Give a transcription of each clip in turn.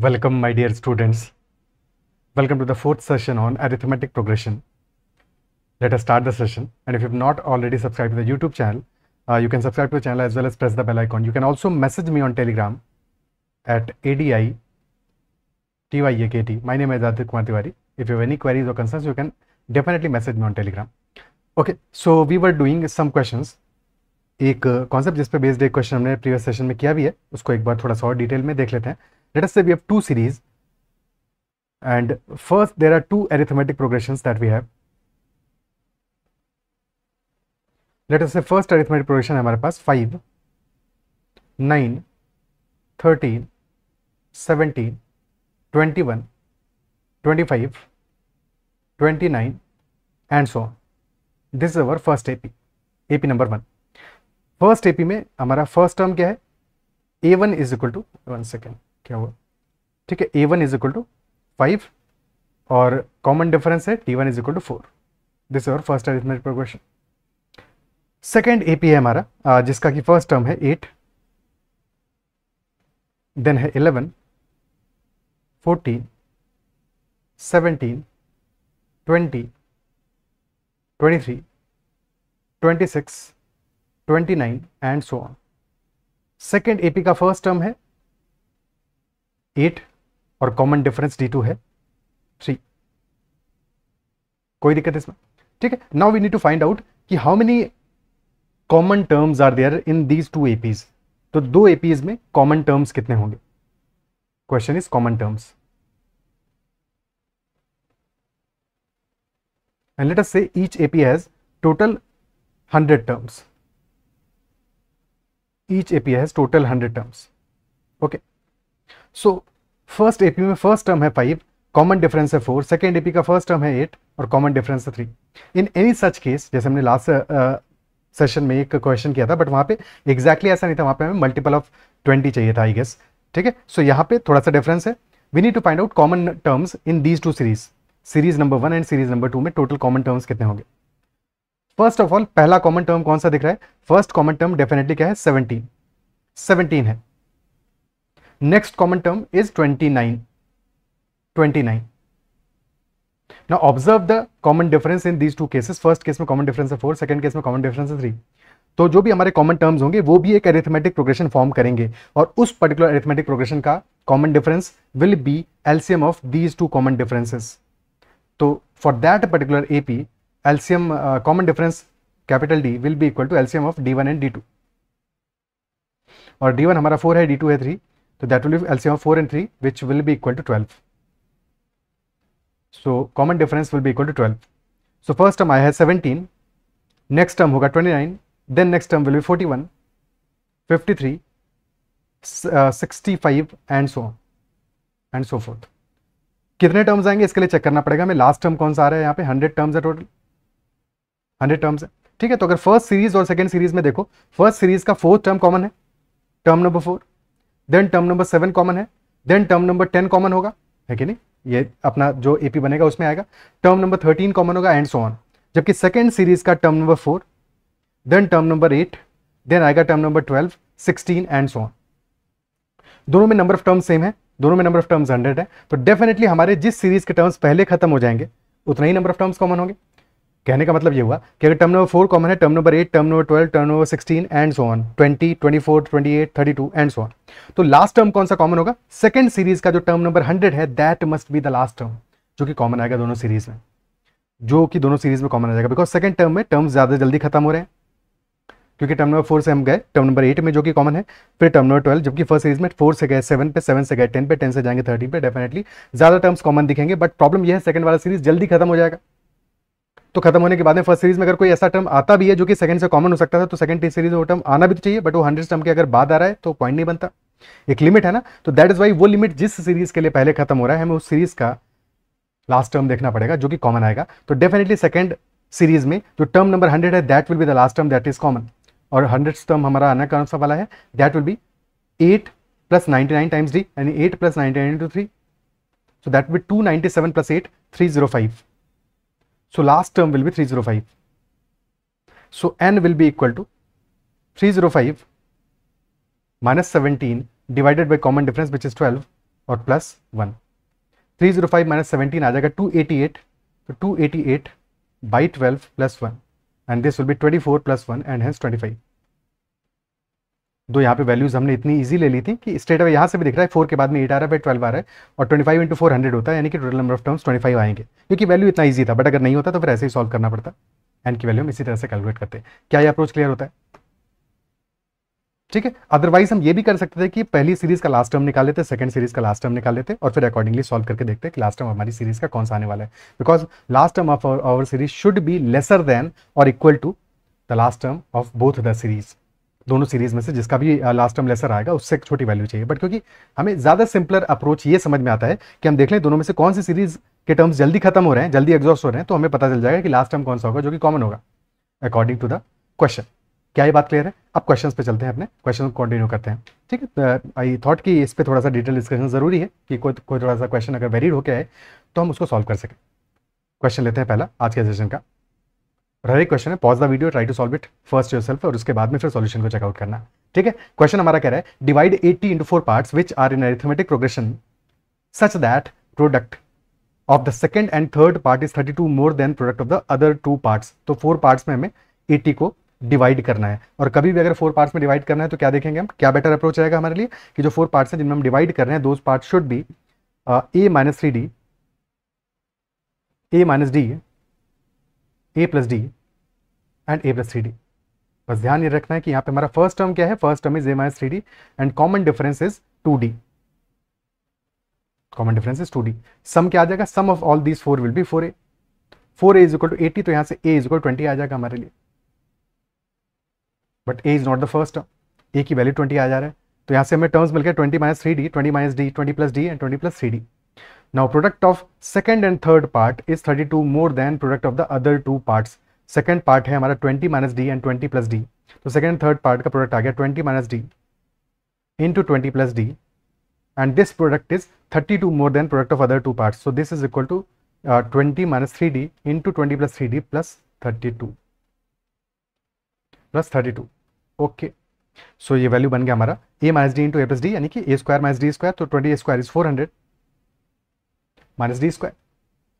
Welcome my dear students. Welcome to the fourth session on arithmetic progression. Let us start the session and if you have not already subscribed to the YouTube channel, uh, you can subscribe to the channel as well as press the bell icon. You can also message me on Telegram at ADI TYAKT. My name is adit Kumar Tiwari. If you have any queries or concerns, you can definitely message me on Telegram. Okay, so we were doing some questions. एक concept जिस पर based एक question हमने previous session में किया भी है उसको एक बार थोड़ा सा और डिटेल में देख लेते हैं let us say we have two series and first there are two arithmetic progressions that we have let us say first arithmetic progression हमारे पास 5 9 13 17 21 25 29 and so on this is our first AP AP number 1 First AP. में हमारा first term. क्या है ए one is equal to क्या हुआ ठीक है ए one is equal to five और कॉमन डिफरेंस है T one is equal to four this और first arithmetic progression second A P है हमारा जिसका कि फर्स्ट टर्म है एट देन है eleven fourteen seventeen twenty twenty three twenty six twenty nine and so on second A P का first term है eight और कॉमन डिफरेंस डी टू है थ्री कोई दिक्कत इसमें ठीक है now we need to find out कि how many common terms are there in these two APs तो दो एपीज में कॉमन टर्म्स कितने होंगे question is common terms let us say each AP has total hundred terms each AP has total hundred terms okay Okay. So first AP में first term है five common difference है four second AP का first term है eight और common difference है three in any such case जैसे हमने last session uh, में एक क्वेश्चन किया था बट वहाँ पे एग्जैक्टली exactly ऐसा नहीं था वहाँ पे हमें मल्टीपल ऑफ ट्वेंटी चाहिए था आई गेस ठीक है सो यहाँ पे थोड़ा सा डिफरेंस है we need to find out common terms in these two series series number one and series number two में टोटल कॉमन टर्म्स कितने होंगे फर्स्ट ऑफ ऑल पहला कॉमन टर्म कौन सा दिख रहा है फर्स्ट कॉमन टर्म डेफिनेटली क्या है सेवनटीन सेवनटीन है Next common term is 29. 29. Now observe the common difference in these two cases. First case में common difference है फोर सेकेंड केस में common difference है थ्री तो जो भी हमारे कॉमन टर्म्स होंगे वो भी एक एरिथमेटिक प्रोग्रेशन फॉर्म करेंगे और उस पर्टिकुलर एरिथमेटिक प्रोग्रेशन का common difference will be LCM of these two common differences तो for that particular AP LCM common difference capital D will be equal to LCM of D one and D two और D one हमारा four है D two है three So that will be LCM of 4 and 3 which will be equal to 12. So common difference will be equal to 12. So first term I have 17, next term होगा 29, then next term will be 41, 53, uh, 65 and so on and so forth. कितने terms आएंगे इसके लिए check करना पड़ेगा मैं last term कौन सा आ रहा है यहाँ पे हंड्रेड टर्म्स है टोटल हंड्रेड टर्म्स है ठीक है तो अगर फर्स्ट सीरीज और सेकंड सीरीज में देखो फर्स्ट सीरीज का फोर्थ टर्म कॉमन है term number four then term number seven common है then term number ten common होगा है कि नहीं ये अपना जो एपी बनेगा उसमें आएगा टर्म नंबर थर्टीन कॉमन होगा एंड सो ऑन जबकि सेकेंड सीरीज का term number four then term number eight then आएगा term number twelve sixteen and so on दोनों में नंबर ऑफ टर्म्स सेम है दोनों में नंबर ऑफ टर्म्स हंड्रेड है तो डेफिनेटली हमारे जिस सीरीज के टर्म्स पहले खत्म हो जाएंगे उतना ही नंबर ऑफ टर्म्स कॉमन होंगे कहने का मतलब ये हुआ कि अगर टर्म नंबर फोर कॉमन है term number eight term number twelve term number sixteen and so on twenty twenty four twenty eight thirty two and so on तो लास्ट टर्म कौन सा कॉमन होगा सेकंड सीरीज का जो term number hundred है that must be the last term जो कि common आएगा दोनों सीरीज में जो कि दोनों सीरीज में कॉमन आ जाएगा बिकॉज सेकंड टर्म में टर्म ज़्यादा जल्दी खत्म हो रहे हैं क्योंकि टर्म नंबर फोर से हम गए टर्म नंबर एट में जो कि कॉमन है फिर टर्म नंबर ट्वेल्व जबकि फर्स्ट सीरीज में फोर से गए सेवन पे सेवन से गए टेन पे टेन से जाएंगे थर्टीन पे डेफिनेटली ज़्यादा टर्म्स कॉमन दिखेंगे बट प्रॉब्लम यह है सेकंड वाला सीरीज जल्दी खत्म हो जाएगा तो खत्म होने के बाद में फर्स्ट सीरीज में अगर कोई ऐसा टर्म आता भी है जो कि सेकंड से कॉमन हो सकता था तो सेकंड सीरीज वो टर्म आना भी तो चाहिए बट वो हंड्रेड टर्म के अगर बाद आ रहा है तो पॉइंट नहीं बनता एक लिमिट है ना तो दैट इज वाई वो लिमिट जिस सीरीज के लिए पहले खत्म हो रहा है हमें उस सीरीज का लास्ट टर्म देखना पड़ेगा जो कि कॉमन आएगा तो डेफिनेटली सेकंड सीरीज में जो टर्म नंबर हंड्रेड है that will be the last term that is common और हंड्रेड टर्म हमारा आना कौन सा वाला है that will be eight plus ninety nine times D यानी eight plus ninety nine two three so that will two ninety seven plus eight three zero five So last term will be 305. So n will be equal to 305 minus 17 divided by common difference which is 12 or plus 1. 305 minus 17 as I got 288. So 288 by 12 plus 1 and this will be 24 plus 1 and hence 25. दो यहाँ पे values हमने इतनी easy ले ली थी कि state away यहाँ से भी दिख रहा है फोर के बाद में एट आ रहा है ट्वेल्व आ रहा है और twenty five into four hundred होता है यानी कि total number of terms twenty five आएंगे क्योंकि वैल्यू इतना इजी था बट अगर नहीं होता तो फिर ऐसे ही सॉल्व करना पड़ता एन की वैल्यू हम इसी तरह से कैलकुलेट करते क्या ये अप्रोच क्लियर होता है ठीक है अदरवाइज हम ये भी कर सकते थे कि पहली सीरीज का लास्ट टर्म निकाल लेते सेकंड सीरीज का लास्ट टर्म निकाल लेते और फिर अकॉर्डिंगली सॉल्व करके देखते कि लास्ट टर्म हमारी सीरीज का कौन सा आने वाला है because last term of our series should be lesser than और equal to the last term of both the series दोनों सीरीज में से जिसका भी लास्ट टर्म लेसर आएगा उससे एक छोटी वैल्यू चाहिए बट क्योंकि हमें ज़्यादा सिंपलर अप्रोच ये समझ में आता है कि हम देख लें दोनों में से कौन सी सीरीज के टर्म्स जल्दी खत्म हो रहे हैं जल्दी एग्जॉस्ट हो रहे हैं तो हमें पता चल जाएगा कि लास्ट टर्म कौन सा होगा जो कि कॉमन होगा अकॉर्डिंग टू द क्वेश्चन क्या ये बात क्लियर है अब क्वेश्चन पे चलते हैं अपने क्वेश्चन को कंटिन्यू करते हैं ठीक है आई थॉट कि इस पर थोड़ा सा डिटेल डिस्कशन जरूरी है कि कोई कोई थोड़ा सा क्वेश्चन अगर वेरीड होकर आए तो हम उसको सॉल्व कर सकें क्वेश्चन लेते हैं पहला आज के सेशन का हर एक क्वेश्चन है pause the video try to solve it first yourself और उसके बाद में फिर सॉल्यूशन को चेकआउट करना ठीक है क्वेश्चन हमारा कह रहा है divide 80 into four part which are in arithmetic progression such that product of the second and third part is 32 two more than product of the other two parts तो four parts में हमें eighty को divide करना है और कभी भी अगर फोर पार्ट्स में डिवाइड करना है तो क्या देखेंगे हम क्या बेटर अप्रोच रहेगा हमारे लिए कि जो फोर पार्ट्स हैं जिनमें हम डिवाइड कर रहे हैं those part should be a minus three d a minus d a plus d and a plus three d बस ध्यान ये रखना है कि यहाँ पे हमारा फर्स्ट टर्म क्या है first term is a minus three d and common difference is two d common difference is two d sum क्या आ जाएगा sum of all these four will be four a four a is equal to eighty तो यहाँ से a is equal twenty आ जाएगा हमारे लिए but a is not the first term a की वैल्यू ट्वेंटी आ जा रहा है तो यहाँ से हमें टर्म्स मिलकर twenty minus three d twenty minus d twenty plus d and twenty plus three d product of of and third part is thirty two more than product of the other two part second part है हमारा twenty minus d and twenty plus d तो second third part का product आ गया twenty minus d into twenty plus d and this product is thirty two more than product of other two part so this is equal to twenty minus three d in into twenty plus three d plus thirty two plus thirty two okay so ये value बन गया हमारा a minus d into a plus d यानी कि a square minus d square तो twenty square is four hundred minus d square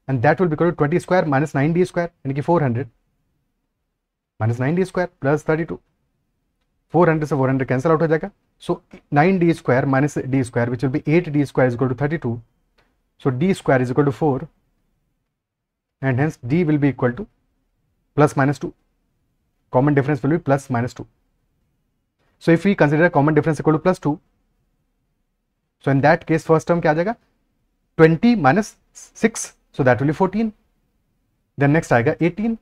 and that will be equal to 20 square minus 9d square यानी 400 minus 9d square plus 32 400 से 400 cancel out. So 9d square minus d square, which will be 8d square, is equal to 32. So d square is equal to 4, and hence d will be equal to plus minus 2. common difference will be plus minus 2. So if we consider a common difference equal to plus 2, so in that case first term kya 20 minus 6 so that will be 14 then next आएगा 18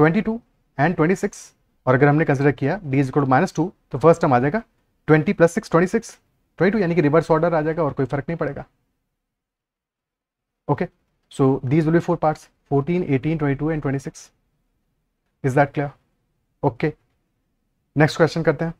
22 and 26 और अगर हमने consider किया d is equal minus two तो first term आ जाएगा 20 plus six twenty six twenty two यानी कि रिवर्स ऑर्डर आ जाएगा और कोई फर्क नहीं पड़ेगा okay so these will be four parts 14 18 22 and 26 is that clear okay next question करते हैं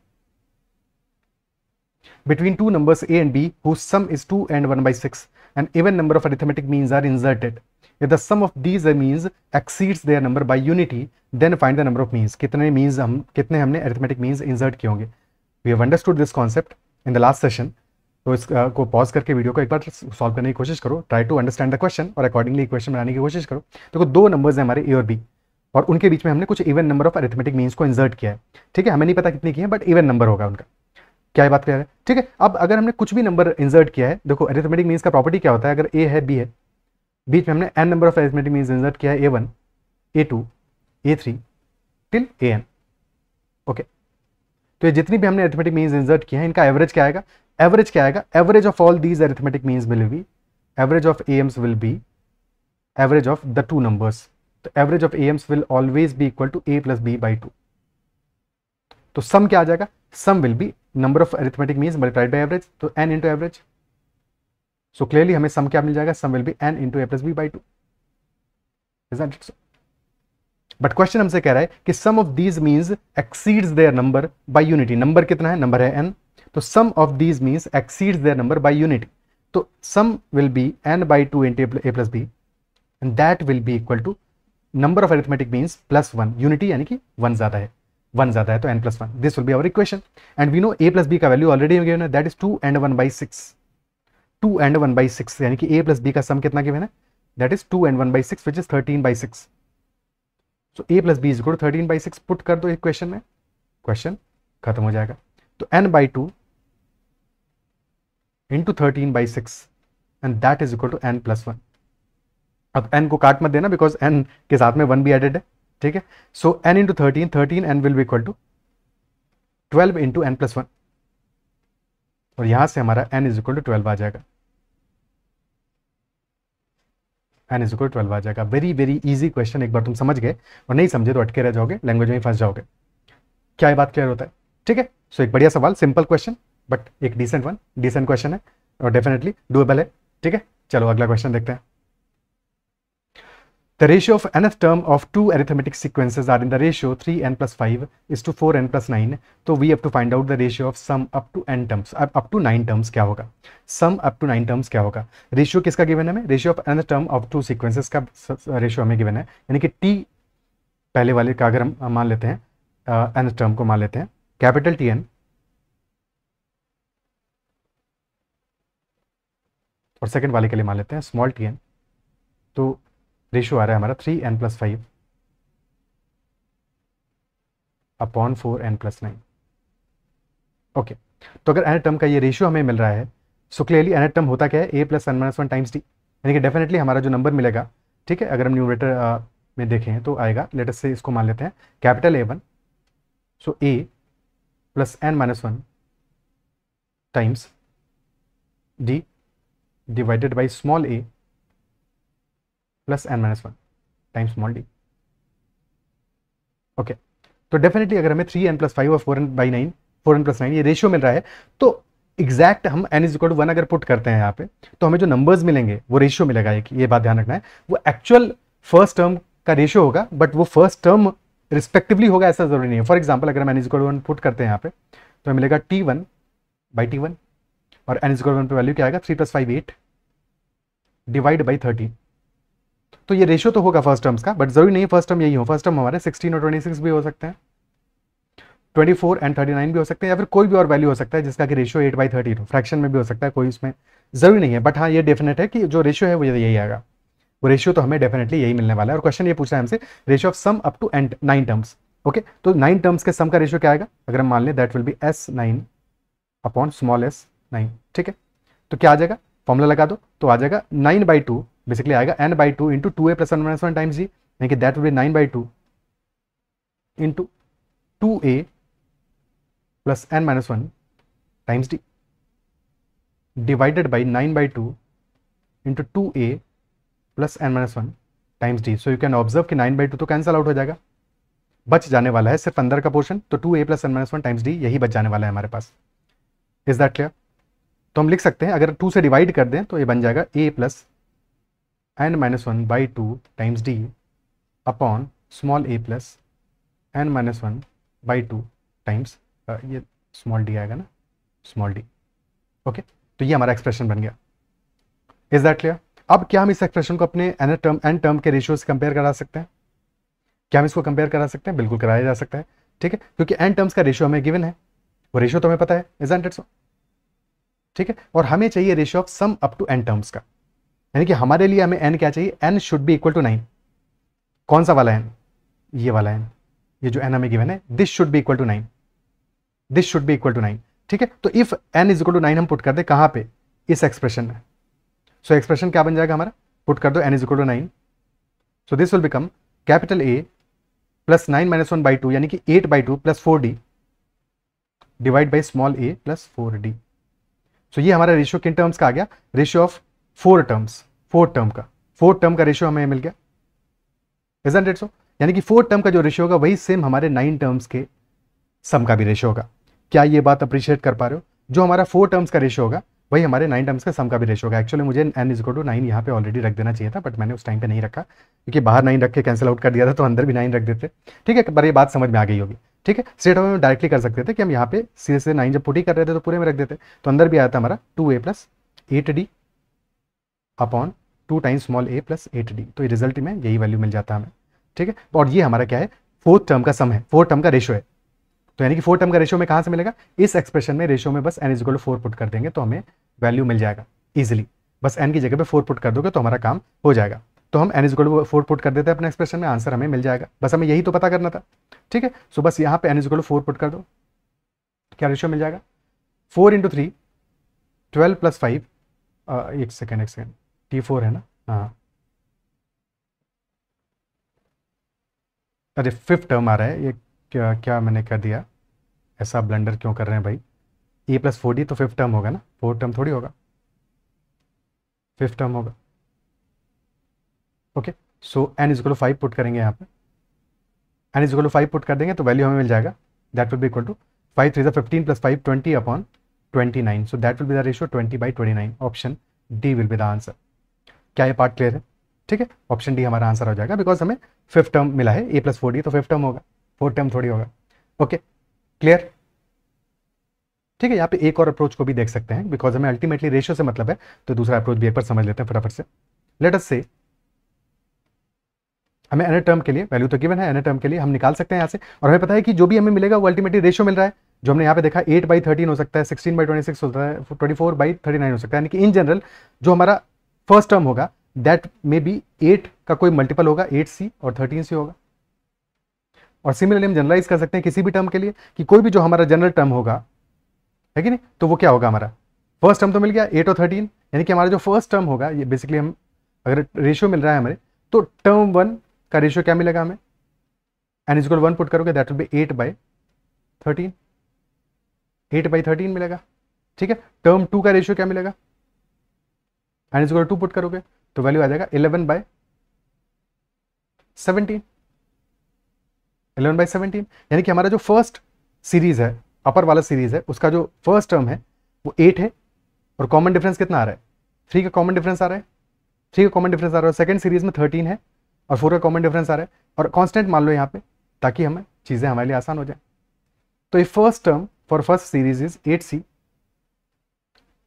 between two numbers a and b whose sum is 2 and 1 by 6 and even number of arithmetic means are inserted. If the sum of these means exceeds their number by unity, then find the number of means. kitne means hum kitne humne arithmetic means insert kiye honge We have understood this concept in the last session. तो इसको pause करके video को एक बार solve करने की कोशिश करो try to understand the question और अकॉर्डिंगली क्वेश्चन बनाने की कोशिश करो देखो दो नंबर्स हैं हमारे ए और बी और उनके बीच में हमने कुछ even number of arithmetic means को इंसर्ट किया है ठीक है हमें नहीं पता कितने की है बट इवन नंबर होगा उनका क्या बात कर रहे हैं ठीक है अब अगर हमने कुछ भी नंबर इंसर्ट किया है देखो एरिथमेटिक मीन्स का प्रॉपर्टी क्या होता है अगर ए है बी है बीच में हमने n number of arithmetic means insert किया है ए one a two a three till a n okay तो ये जितनी भी हमने एरिथमेटिक मीन्स इंसर्ट किया है इनका एवरेज क्या आएगा एवरेज क्या आएगा average of all these arithmetic means will be average of AMs will be average of the two numbers तो average of AMs will always be equal to A plus b by two तो sum क्या आ जाएगा sum will be number of arithmetic mean multiplied by average तो n into average so clearly हमें sum क्या मिल जाएगा sum will be n into a plus b by two but question हमसे कह रहा है कि sum of these means exceeds their number by unity number कितना है नंबर है एन तो sum of these means exceeds their number by unity तो sum will be n by two into a plus b and that will be equal to number of arithmetic means plus one unity यानी कि one ज़्यादा है one ज्यादा है तो N plus one this will be our equation and we know a plus b का value already given है that is two and one by six two and one by six यानी कि ए plus b का सम कितना given है that is two and one by six which is thirteen by six so a plus b is good thirteen by six put कर दो equation में question खत्म हो जाएगा तो n by two into thirteen by six and that is equal to N plus one अब n को काट मत देना बिकॉज एन के साथ में वन भी एडेड है ठीक है so n into thirteen thirteen n will भी equal to twelve into n plus one और यहां से हमारा n is equal to twelve आ जाएगा एन इज इक्वल ट्वेल्व आ जाएगा वेरी वेरी इजी क्वेश्चन एक बार तुम समझ गए और नहीं समझे तो अटके रह जाओगे लैंग्वेज में फंस जाओगे क्या ये बात क्लियर होता है ठीक है सो एक बढ़िया सवाल सिंपल क्वेश्चन बट एक डिसेंट वन डिसेंट क्वेश्चन है और डेफिनेटली डूएबल है ठीक है चलो अगला क्वेश्चन देखते हैं The ratio of nth term of two arithmetic sequences are in the ratio 3n plus 5 is to 4n plus 9. So we have to find out the ratio of sum up to n terms. Up, up to 9 terms kya hoga sum up to 9 terms kya hoga ratio kiska given hai हमें ratio of nth term of two sequences ka ratio hame given hai yani ki t पहले वाले का अगर हम maan lete hain uh, nth term ko maan lete hain capital tn और second वाले के लिए मान लेते हैं स्मॉल टी एन तो रेशो आ रहा है हमारा three N plus five upon four N plus nine okay तो अगर एन टर्म का ये रेशियो हमें मिल रहा है सो क्लियरली एन टर्म होता क्या है ए plus N minus one times D यानी कि डेफिनेटली हमारा जो नंबर मिलेगा ठीक है अगर हम न्यूमरेटर में देखें तो आएगा लेटेस्ट से इसको मान लेते हैं capital a one so a plus N minus one times d divided by small A plus N minus one time small D okay तो डेफिनेटली अगर हमें थ्री एन प्लस फाइव और four n by nine four N plus nine ये ratio मिल रहा है तो exact हम N is equal to one अगर पुट करते हैं यहाँ पे तो हमें जो नंबर्स मिलेंगे वो रेशियो मिलेगा एक ये बात ध्यान रखना है वो एक्चुअल फर्स्ट टर्म का रेशियो होगा बट वो फर्स्ट टर्म रिस्पेक्टिवली होगा ऐसा जरूरी नहीं है फॉर एग्जाम्पल अगर हम N is equal to one put करते हैं यहाँ पे तो हमें मिलेगा t one by t one और एन इज इक्वल वन पे वैल्यू क्या आएगा three plus five eight divide by thirteen तो ये रेशियो तो होगा फर्स्ट टर्म्स का बट जरूरी नहीं फर्स्ट टर्म यही हो फर्स्ट टर्म हमारे सिक्सटीन और ट्वेंटी भी हो सकते हैं 24 एंड 39 भी हो सकते हैं या फिर कोई भी और वैल्यू हो सकता है जिसका कि रेशियो 8 बाई थर्टीन हो फ्रैक्शन में भी हो सकता है कोई उसमें जरूरी नहीं है बट हाँ ये डेफिनेट है कि जो रेशियो है वो यही आएगा वो रेशियो तो हमें डेफिनेटली यही मिलने वाला है और क्वेश्चन ये पूछा है हमसे ratio of sum up to and nine terms okay तो नाइन टर्म्स के सम का रेशियो क्या आएगा अगर हम मान लें that will be s nine upon small s nine ठीक है तो क्या आ जाएगा फॉर्मूला लगा दो तो आ जाएगा नाइन बाई टू बेसिकली आएगा n by two into two A plus one minus one times g यानी कि that will be nine by two into two A plus N minus one times d divided by nine by two into two A plus N minus one times D so you can observe कि nine by two तो cancel out हो जाएगा बच जाने वाला है सिर्फ अंदर का पोर्शन तो टू ए plus N minus one times d यही बच जाने वाला है हमारे पास इज दैट क्लियर तो हम लिख सकते हैं अगर टू से डिवाइड कर दें तो ये बन जाएगा a plus N minus one by two times d upon small A plus N minus one by two times ये स्मॉल डी आएगा ना स्मॉल डी ओके तो ये हमारा एक्सप्रेशन बन गया इज दैट क्लियर अब क्या हम इस एक्सप्रेशन को अपने एन टर्म एन टर्म के रेशियो से कंपेयर करा सकते हैं क्या हम इसको कंपेयर करा सकते हैं बिल्कुल कराया जा सकता है ठीक है क्योंकि एन टर्म्स का रेशियो हमें गिवन है वो रेशियो तो हमें पता है इज एंड ठीक है और हमें चाहिए ratio of sum up to N terms का यानी कि हमारे लिए हमें एन क्या चाहिए n should be equal to nine कौन सा वाला एन ये वाला एन ये जो एन हमें गिवन है this should be equal to nine this should be equal to nine ठीक है तो if n is equal to nine हम पुट कर दे कहां पे इस एक्सप्रेशन में सो so, एक्सप्रेशन क्या बन जाएगा हमारा पुट कर दो N is equal to nine so this will become capital A plus nine minus one by two यानी कि eight by two plus four d divide by small A plus four d so ये हमारा ratio किन terms का आ गया ratio of four terms four term का four term का रेशियो हमें मिल गया इजेंट सो यानी कि फोर टर्म का जो रेशियो होगा वही सेम हमारे नाइन टर्म्स के सम का भी रेशियो होगा क्या ये बात अप्रिशिएट कर पा रहे हो जो हमारा फोर टर्म्स का रेशियो होगा वही हमारे नाइन टर्म्स का सम का भी रेशियो होगा एक्चुअली मुझे एन इज टू नाइन यहाँ पे ऑलरेडी रख देना चाहिए था बट मैंने उस टाइम पे नहीं रखा क्योंकि बाहर नाइन रख के कैंसिल आउट कर दिया था तो अंदर भी नाइन रख देते ठीक है पर ये बात समझ में आ गई होगी ठीक है स्टेट ऑफ में डायरेक्टली कर सकते थे कि हम यहाँ पे सीधे से नाइन जब पुटी कर रहे थे तो पूरे में रख देते तो अंदर भी आया था हमारा टू ए plus eight D upon two times small ए प्लस एट डी तो रिजल्ट में यही वैल्यू मिल जाता है हमें ठीक है और ये हमारा क्या है फोर्थ टर्म का सम है फोर्थ टर्म का रेशो है तो यानी कि फोर्थ टर्म का रेशो में कहाँ से मिलेगा इस एक्सप्रेशन में रेशो में बस एन इज फोर पुट कर देंगे तो हमें वैल्यू मिल जाएगा ईजिली बस एन की जगह पर फोर पुट कर दोगे तो हमारा काम हो जाएगा तो हम N is to four put कर देते हैं अपने एक्सप्रेशन में आंसर हमें मिल जाएगा बस हमें यही तो पता करना था ठीक है सो बस यहाँ पे N is to four put कर दो क्या रेशो मिल जाएगा four into three twelve plus five एक सेकेंड एक सेकेंड टी फोर है ना हाँ अरे फिफ्थ टर्म आ रहा है ये क्या क्या मैंने कर दिया ऐसा ब्लेंडर क्यों कर रहे हैं भाई ए प्लस फोर डी तो फिफ्थ टर्म होगा ना फोर्थ टर्म थोड़ी होगा फिफ्थ टर्म होगा okay so N is five put करेंगे यहाँ पे एन इज फाइव पुट कर देंगे तो वैल्यू हमें मिल जाएगा दैट विल भी equal to five three fifteen plus five twenty upon twenty nine so that will be the ratio twenty by twenty nine option D will be the answer क्या ये part clear है ठीक है option D हमारा answer हो जाएगा because हमें fifth term मिला है ए प्लस फोर डी तो फिफ्थ टर्म होगा फोर्थ टर्म थोड़ी होगा ओके क्लियर ठीक है यहाँ पे एक और अप्रोच को भी देख सकते हैं बिकॉज हमें अल्टीमेटली रेशियो से मतलब है तो दूसरा अप्रोच भी एक बार समझ लेते हैं फटाफट से लेट अस से हमें एन टर्म के लिए वैल्यू तो गिवन है एन टर्म के लिए हम निकाल सकते हैं यहाँ से और हमें पता है कि जो भी हमें मिलेगा वो अल्टीमेटली रेशियो मिल रहा है जो हमने यहाँ पे देखा एट बाई थर्टीन हो सकता है सिक्सटीन बाई ट्वेंटी सिक्स होता है twenty four by thirty nine हो सकता है यानी कि इन जनरल जो हमारा फर्स्ट टर्म होगा दैट मे बी एट का कोई मल्टीपल होगा एट सी और थर्टीन सी होगा और सिमिलरली हम जनरलाइज कर सकते हैं किसी भी टर्म के लिए कि कोई भी जो हमारा जनरल टर्म होगा है कि नहीं तो वो क्या होगा हमारा फर्स्ट टर्म तो मिल गया एट और थर्टीन यानी कि हमारा जो फर्स्ट टर्म होगा ये बेसिकली हम अगर रेशियो मिल रहा है हमारे तो टर्म वन का रेशियो क्या मिलेगा हमें एन इज वन पुट करोगे that will be eight by thirteen eight by thirteen मिलेगा ठीक है टर्म टू का रेशियो क्या मिलेगा एंड इज टू पुट करोगे तो वैल्यू आ जाएगा eleven by seventeen eleven by seventeen यानी कि हमारा जो फर्स्ट सीरीज है अपर वाला सीरीज है उसका जो फर्स्ट टर्म है वो एट है और कॉमन डिफरेंस कितना आ रहा है थ्री का कॉमन डिफरेंस आ रहा है थ्री का कॉमन डिफरेंस आ रहा है सेकंड सीरीज में थर्टीन है और फोर का कॉमन डिफरेंस आ रहा है और कॉन्स्टेंट मान लो यहाँ पे ताकि हमें चीज़ें हमारे लिए आसान हो जाए तो ये first term for first series is eight C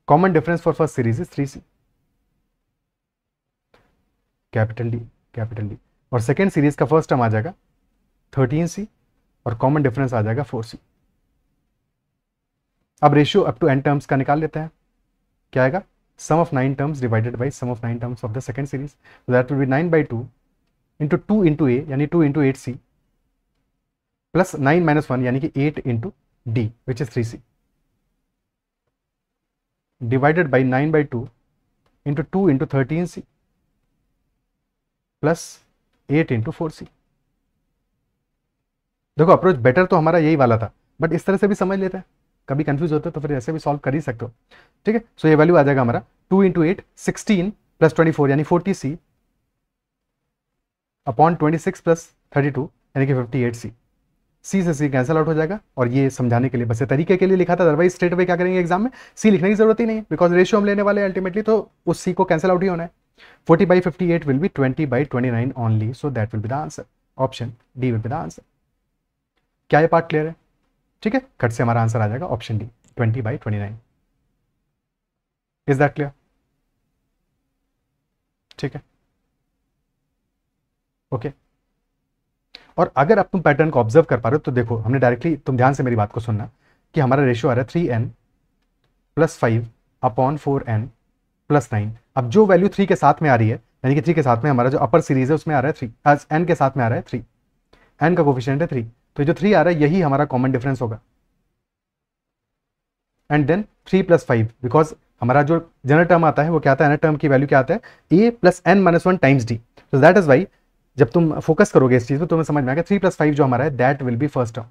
common difference for first series is three C capital D capital D और सेकेंड सीरीज का फर्स्ट टर्म आ जाएगा थर्टीन सी और कॉमन डिफरेंस आ जाएगा फोर सी अब ratio up to N terms का निकाल लेते हैं क्या आएगा sum of nine terms divided by sum of nine terms of the second series that will be nine by two into two into ए यानी two into eight C plus nine minus one यानी कि eight into D which is three C divided by nine by two into two into thirteen C plus eight into four C देखो approach better तो हमारा यही वाला था but इस तरह से भी समझ लेते हैं कभी कंफ्यूज होते तो फिर ऐसे भी सॉल्व कर ही सकते हो ठीक है सो ये वैल्यू आ जाएगा हमारा two into eight sixteen plus twenty four यानी forty C upon twenty six plus thirty two यानी कि फिफ्टी एट सी सी से सी कैंसिल आउट हो जाएगा और ये समझाने के लिए बस ये तरीके के लिए लिखा था अदरवाइज स्ट्रेट वे क्या करेंगे एग्जाम में सी लिखने की जरूरत ही नहीं है बिकॉज रेशियो हम लेने वाले अल्टीमेटली तो उस सी को कैंसिल आउट ही होना है 40 by 58 will be 20 by 29 only. So that will be the answer. Option D will be the answer. क्या ये पार्ट क्लियर है ठीक है कट से हमारा आंसर आ जाएगा option D 20 by 29. Is that clear ठीक है ओके okay. और अगर आप तुम पैटर्न को ऑब्जर्व कर पा रहे हो तो देखो हमने डायरेक्टली तुम ध्यान से मेरी बात को सुनना कि हमारा रेशियो आ रहा है three N plus five upon four N plus nine अब जो वैल्यू थ्री के साथ में आ रही है यानी कि थ्री के साथ में हमारा जो अपर सीरीज है उसमें आ रहा है थ्री एज एन के साथ में आ रहा है थ्री एन का कोफिशियंट है थ्री तो जो थ्री आ रहा है यही हमारा कॉमन डिफरेंस होगा and then three plus five because हमारा जो जनरल टर्म आता है वो क्या आता है टर्म की वैल्यू क्या आता है ए plus N minus one times D तो दैट इज वाई जब तुम फोकस करोगे इस चीज़ पर तुम्हें समझ में आएगा थ्री प्लस फाइव जो हमारा है that will be first term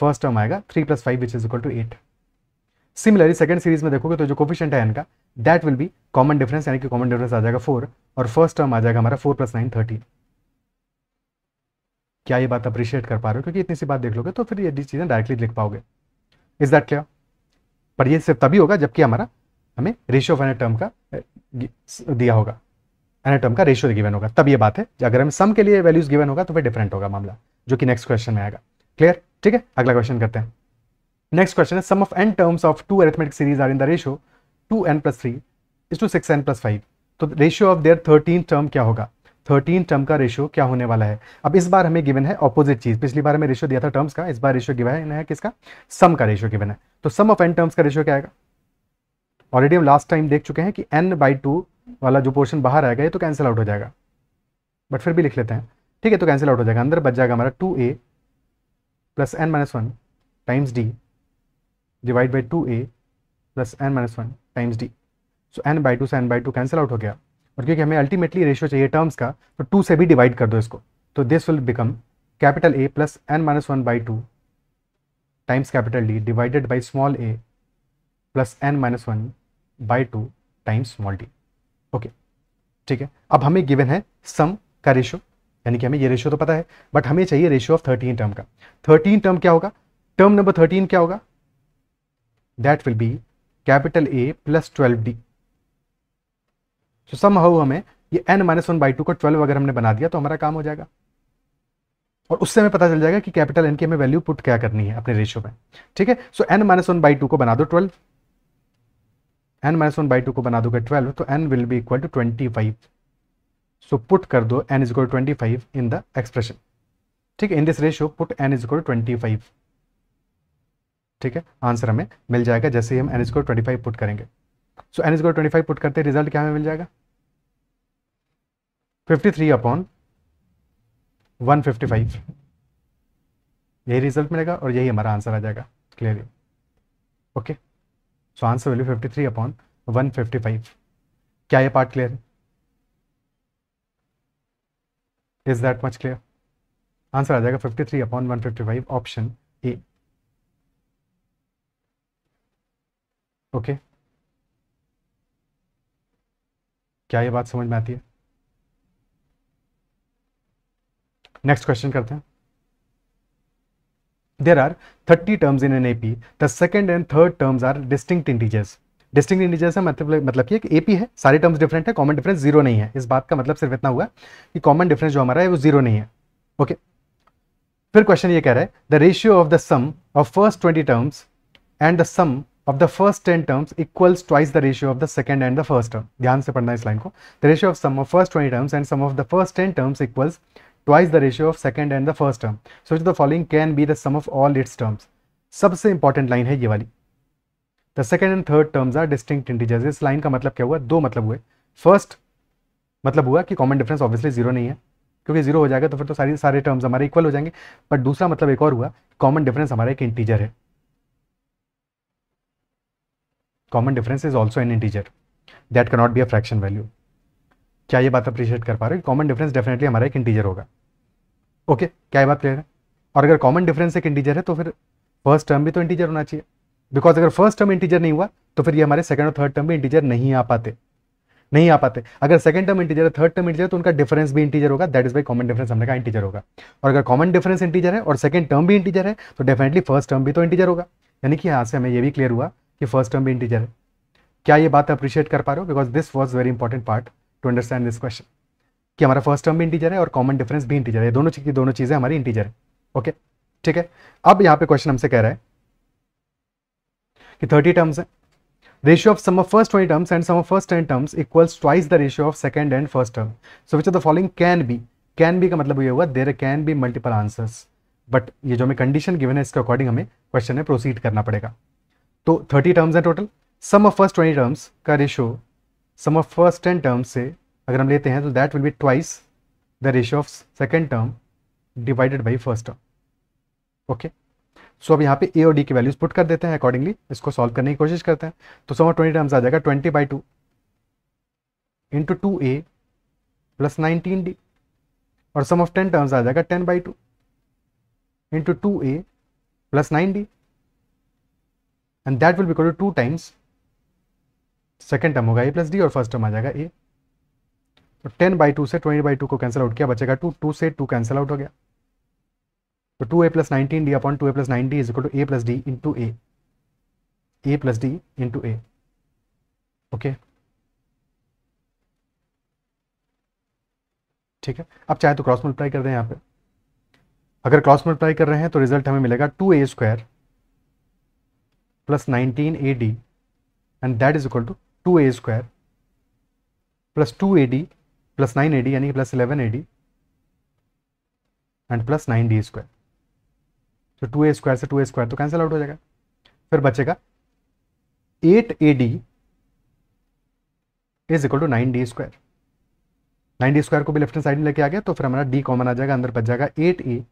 first term आएगा three plus five which is equal to eight similarly second series में देखोगे तो जो कोफिशियंट है एन का that will be common difference यानी कि कॉमन डिफरेंस आ जाएगा फोर और फर्स्ट टर्म आ जाएगा हमारा फोर प्लस नाइन थर्टीन क्या ये बात अप्रिशिएट कर पा रहे हो क्योंकि इतनी सी बात देख लोगे तो फिर ये चीज़ें डायरेक्टली लिख पाओगे इज दैट क्लियर पर ये सिर्फ तभी होगा जबकि हमारा हमें रेशियो ऑफ एन टर्म का दिया होगा एन टर्म का रेशियो गिवन होगा तब ये बात है अगर हमें सम के लिए वैल्यूज गिवन होगा तो फिर डिफरेंट होगा मामला जो कि नेक्स्ट क्वेश्चन में आएगा क्लियर ठीक है अगला क्वेश्चन करते हैं नेक्स्ट क्वेश्चन है sum of N terms of two arithmetic series are in the ratio two N plus three is to six N plus five तो ratio of their thirteen term क्या होगा thirteen term का ratio क्या होने वाला है अब इस बार हमें गिवन है ऑपोजिट चीज पिछली बार हमें रेशियो दिया था टर्म्स का इस बार रेशियो गिवन है किसका सम का रेशियो गिवन है तो सम ऑफ एन टर्म्स का रेशियो क्या आएगा ऑलरेडी हम लास्ट टाइम देख चुके हैं कि एन बाई टू वाला जो पोर्शन बाहर आएगा ये तो कैंसिल आउट हो जाएगा बट फिर भी लिख लेते हैं ठीक है तो कैंसिल आउट हो जाएगा अंदर बच जाएगा हमारा two A plus N minus one times D divide by two A plus N minus one times D so N by two से N by two cancel out हो गया और क्योंकि हमें अल्टीमेटली रेशियो चाहिए टर्म्स का तो टू से भी डिवाइड कर दो इसको तो this will become capital A plus N minus one by two times capital D divided by small A plus N minus one by two times small D okay ठीक है अब हमें गिवन है सम का रेशियो यानी कि हमें ये रेशियो तो पता है बट हमें चाहिए रेशियो ऑफ थर्टीन टर्म का थर्टीन टर्म क्या होगा टर्म नंबर थर्टीन क्या होगा that will be capital A plus twelve D so somehow हमें ये N minus one by two का ट्वेल्व अगर हमने बना दिया तो हमारा काम हो जाएगा और उससे हमें पता चल जाएगा कि कैपिटल एन की हमें वैल्यू पुट क्या करनी है अपने रेशियो में ठीक है so N minus one by two को बना दो twelve N minus one by two को बना दोगे ट्वेल्व तो N will be equal to twenty five so put कर दो N is equal twenty five in the expression ठीक है in this ratio put N is equal twenty five ठीक है आंसर हमें मिल जाएगा जैसे ही हम N score twenty five put करेंगे सो N score twenty five put करते रिजल्ट क्या हमें मिल जाएगा fifty three upon one fifty five यही रिजल्ट मिलेगा और यही हमारा आंसर आ जाएगा clearly okay so answer value fifty three upon one fifty five क्या ये पार्ट क्लियर है is that much clear answer आ जाएगा fifty three upon one fifty five option okay क्या ये बात समझ में आती है नेक्स्ट क्वेश्चन करते हैं there are thirty terms in an AP the second and third terms are distinct integers distinct integers है मतलब मतलब कि एक एपी है सारे टर्म्स डिफरेंट है कॉमन डिफरेंस जीरो नहीं है इस बात का मतलब सिर्फ इतना हुआ कि कॉमन डिफरेंस जो हमारा है वो जीरो नहीं है ओके okay. फिर क्वेश्चन ये कह रहा है the ratio of the sum of first twenty terms and the sum of the first ten terms equals twice the ratio of the second and the first term ध्यान से पढ़ना इस line को the ratio of sum first twenty terms and sum of the first ten terms equals twice the ratio of second and the first term so the following can be the sum of all its terms सबसे important line है ये वाली the second and third terms are distinct integers इस line का मतलब क्या हुआ दो मतलब हुए फर्स्ट मतलब हुआ कि कॉमन डिफरेंस ऑब्वियसली जीरो नहीं है क्योंकि जीरो हो जाएगा तो फिर तो सारी सारे टर्म्स हमारे इक्वल हो जाएंगे बट दूसरा मतलब एक और हुआ कॉमन डिफरेंस हमारा एक इंटीजर है common difference is also an integer that not be a fraction value क्या ये बात अप्रिशिएट कर पा रहे हो कॉमन डिफरेंस डेफिनेटली हमारा एक इंटीजर होगा ओके okay, क्या ये बात क्लियर है और अगर कॉमन डिफरेंस एक इंटीजर है तो फिर फर्स्ट टर्म भी तो इंटीजर होना चाहिए बिकॉज अगर फर्स्ट टर्म इंटीजर नहीं हुआ तो फिर ये हमारे सेकंड और थर्ड टर्म भी इंटीजर नहीं आ पाते नहीं आ पाते अगर सेकंड टर्म इंटीजर है थर्ड टर्म इंटीजर तो उनका डिफरेंस भी इंटीजर होगा that is by common difference हमने कहा इंटीजर होगा और अगर कॉमन डिफरेंस इंटीजर है और सेकंड टर्म भी इंटीजर है तो डेफिनेटली फर्स्ट टर्म भी तो इंटीजर होगा यानी कि यहाँ से हमें यह भी क्लियर हुआ कि फर्स्ट टर्म भी इंटीजर है क्या ये बात अप्रिशिएट कर पा रहे हो because this was very important part to understand this question कि हमारा फर्स्ट टर्म भी इंटीजर है और कॉमन डिफरेंस भी इंटीजर है दोनों चीज़ दोनों चीज़ें हमारी इंटीजर है ओके ठीक है अब यहाँ पे क्वेश्चन हमसे कह रहा है कि थर्टी टर्म्स है ratio of sum of first twenty terms and sum of first ten terms equals twice the ratio of second and first term so which the following can be can be का मतलब ये हुआ there can be multiple answers but ये जो हमें condition given है इसके according हमें क्वेश्चन में प्रोसीड करना पड़ेगा तो थर्टी टर्म्स हैं total sum of first twenty terms का ratio sum of first ten terms से अगर हम लेते हैं तो that will be twice the ratio of second term divided by first term okay so अब यहाँ पे ए और डी की वैल्यूज पुट कर देते हैं अकॉर्डिंगली इसको सॉल्व करने की कोशिश करते हैं तो सम ऑफ ट्वेंटी टर्म्स आ जाएगा twenty by two into two A plus nineteen D और सम ऑफ टेन टर्म्स आ जाएगा ten by two into two A plus nine D and that will be equal to times second term होगा ए plus D और first term आ जाएगा A तो ten by two से twenty by two को cancel out किया बचेगा टू टू से टू कैंसिल आउट हो गया तो two A plus nineteen D upon two A plus nine D is equal to A plus D in two A A plus D in two A okay ठीक है अब चाहे तो cross multiply कर रहे हैं यहाँ पे अगर क्रॉस मल्टीप्लाई कर रहे हैं तो रिजल्ट हमें मिलेगा two A square plus AD and that is equal to 2A square plus AD plus AD यानी plus 11AD and plus nine D square So two A square से टू ए स्क्वायर तो cancel out हो जाएगा फिर बचेगा eight A D is equal to nine D square nine D square को भी left hand side में लेके आ गया तो फिर हमारा डी कॉमन आ जाएगा अंदर बच जाएगा eight a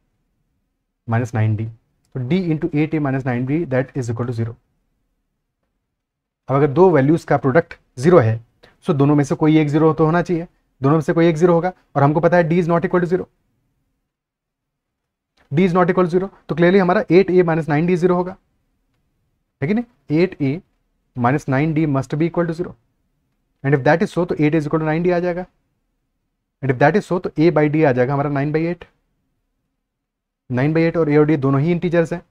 minus nine d तो d into eight a minus nine d that is equal to zero अब अगर दो वैल्यूज़ का प्रोडक्ट जीरो है सो दोनों में से कोई एक जीरो तो होना चाहिए दोनों में से कोई एक जीरो होगा और हमको पता है d is not equal to zero d is not equal to zero तो क्लियरली हमारा eight a minus nine d zero होगा है कि नहीं eight a minus nine d must be equal to zero and if that is so तो eight is equal to nine d आ जाएगा and if that is so तो a by d आ जाएगा हमारा nine by eight nine by eight और a और D दोनों ही इंटीजर्स हैं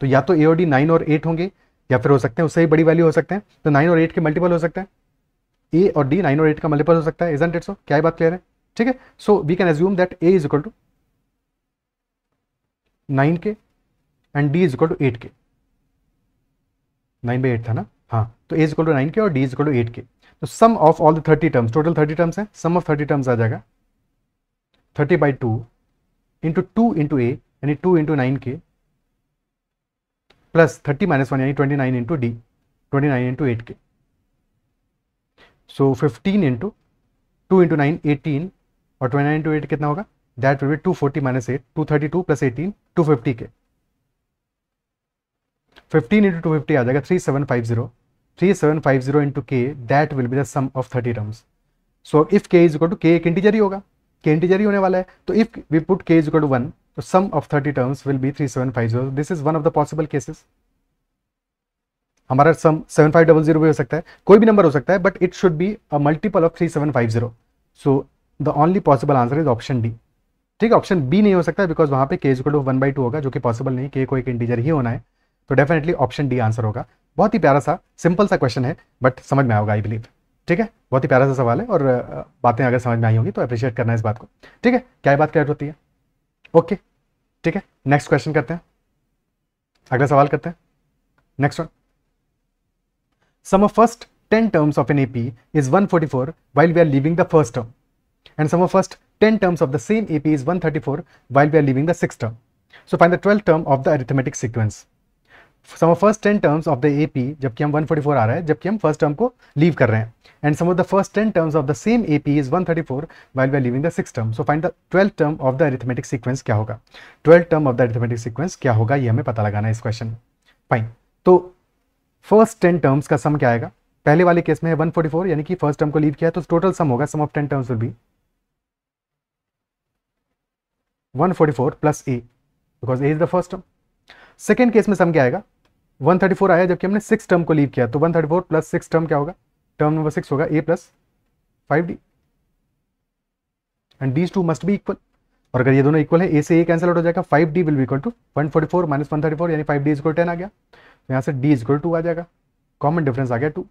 तो या तो ए और डी नाइन और एट होंगे या फिर हो सकते हैं उससे ही बड़ी वैल्यू हो सकते हैं तो नाइन और एट के मल्टीपल हो सकते हैं ए और डी नाइन और एट का मल्टीपल हो सकता है इजेंट इट सो क्या बात क्लियर है ठीक है so we can assume that a is equal to nine k and d is equal to eight k nine by eight था ना हाँ तो a is equal to nine k और d is equal to eight k तो sum of all the thirty terms total thirty terms है sum of thirty terms आ जाएगा thirty by two into two into ए यानी two into nine के plus thirty minus one यानी twenty nine into d twenty nine into eight k so fifteen into two into nine eighteen और twenty nine into eight कितना होगा that will be two forty minus eight two thirty two plus eighteen two fifty k fifteen into two fifty आ जाएगा three seven five zero three seven five zero into k that will be the sum of thirty terms so if के is equal to k एक integer ही होगा के integer ही होने वाला है तो if we put k is equal to one sum of thirty terms will be three seven five zero this is one of the possible cases हमारा sum seven five double zero भी हो सकता है कोई भी नंबर हो सकता है but it should be a multiple of three seven five zero so the only possible answer is option d ठीक है ऑप्शन बी नहीं हो सकता है बिकॉज वहां पे k is two one by two होगा जो कि पॉसिबल नहीं के को एक इंटीजर ही होना है तो डेफिनेटली ऑप्शन डी आंसर होगा बहुत ही प्यारा सा सिंपल सा क्वेश्चन है बट समझ में आएगा आई बिलीव ठीक है बहुत ही प्यारा सा सवाल है और बातें अगर समझ में आई होंगी तो अप्रिशिएट करना है इस बात को ठीक है क्या बात क्लियर होती है ओके ठीक है नेक्स्ट क्वेश्चन करते हैं अगला सवाल करते हैं next one sum first ten terms of an AP is one forty four while we are leaving the first term and sum first ten terms of the same AP is one thirty four while we are leaving the six term so find the twelfth term of the arithmetic sequence sum of first ten terms of the A P जबकि हम 144 आ रहा है जबकि हम first term को leave कर रहे हैं and sum of the first ten terms of the same A P is 134 while we leaving the six term so find the twelfth term of the arithmetic sequence क्या होगा twelfth term of the arithmetic sequence क्या होगा ये हमें पता लगाना है इस क्वेश्चन फाइन तो फर्स्ट टेन टर्म्स का सम क्या आएगा पहले वाले केस में है 144 यानी कि फर्स्ट टर्म को लीव किया है तो टोटल सम होगा sum of ten terms will be 144 plus a because a is the first term second case में सम क्या आएगा 134 आया जबकि हमने सिक्स टर्म को लीव किया तो 134 thirty four plus six term क्या होगा टर्म नंबर सिक्स होगा ए plus five d and these two must be equal और अगर ये दोनों इक्वल है ए से ए कैंसिल आउट हो जाएगा five d will be equal to one forty four minus one thirty four यानी five d is equal ten आ गया तो यहाँ से डी इक्वल टू आ जाएगा कॉमन डिफरेंस आ गया टू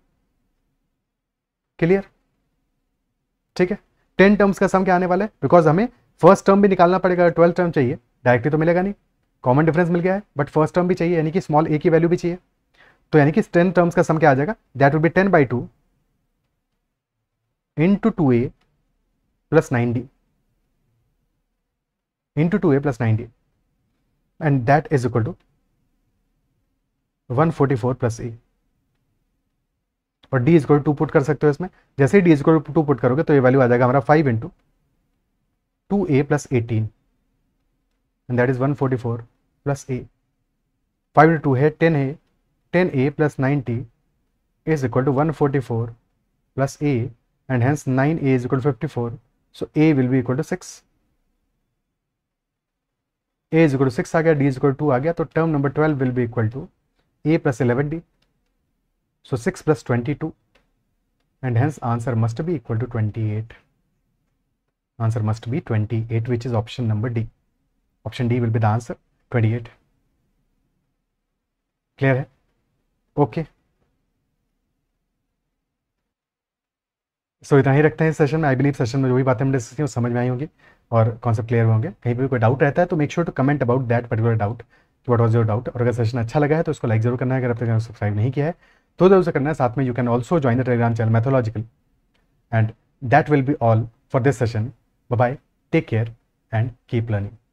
क्लियर ठीक है टेन टर्म्स का सम क्या आने वाला है बिकॉज हमें फर्स्ट टर्म भी निकालना पड़ेगा ट्वेल्थ टर्म चाहिए डायरेक्टली तो मिलेगा नहीं कॉमन डिफरेंस मिल गया है बट फर्स्ट टर्म भी चाहिए यानी कि स्मॉल ए की वैल्यू भी चाहिए तो यानी कि टेन टर्म्स का सम क्या आ जाएगा that would be ten by two into two A plus nine d into two A plus nine D and that is equal to one forty four plus a और d is equal to put कर सकते हो इसमें जैसे ही d is equal to put करोगे तो ये वैल्यू आ जाएगा हमारा five into two A plus eighteen and that is 144 plus a 5 into 2 here 10a 10a plus 90 is equal to 144 plus a and hence 9a is equal to 54 so a will be equal to 6 a is equal to 6 आ d is equal to 2 आ गया तो term 12 will be equal to a plus 11d so 6 plus 22 and hence answer must be equal to 28 answer must be 28 which is option number d option D will be the answer 28 clear है okay so so, इतना ही रखते हैं session में I believe session में जो भी बातें हम डिस्कस की वो समझ में आई होंगी और कॉन्सेप्ट क्लियर होंगे कहीं पर भी कोई डाउट रहता है तो make sure to comment about that particular doubt what was your doubt और अगर सेशन अच्छा लगा है तो उसको लाइक जरूर करना है अगर अब तक सब्सक्राइब नहीं किया है तो जरूर से करना है साथ में you can also join the Telegram channel Mathological and that will be all for this session bye take care and keep learning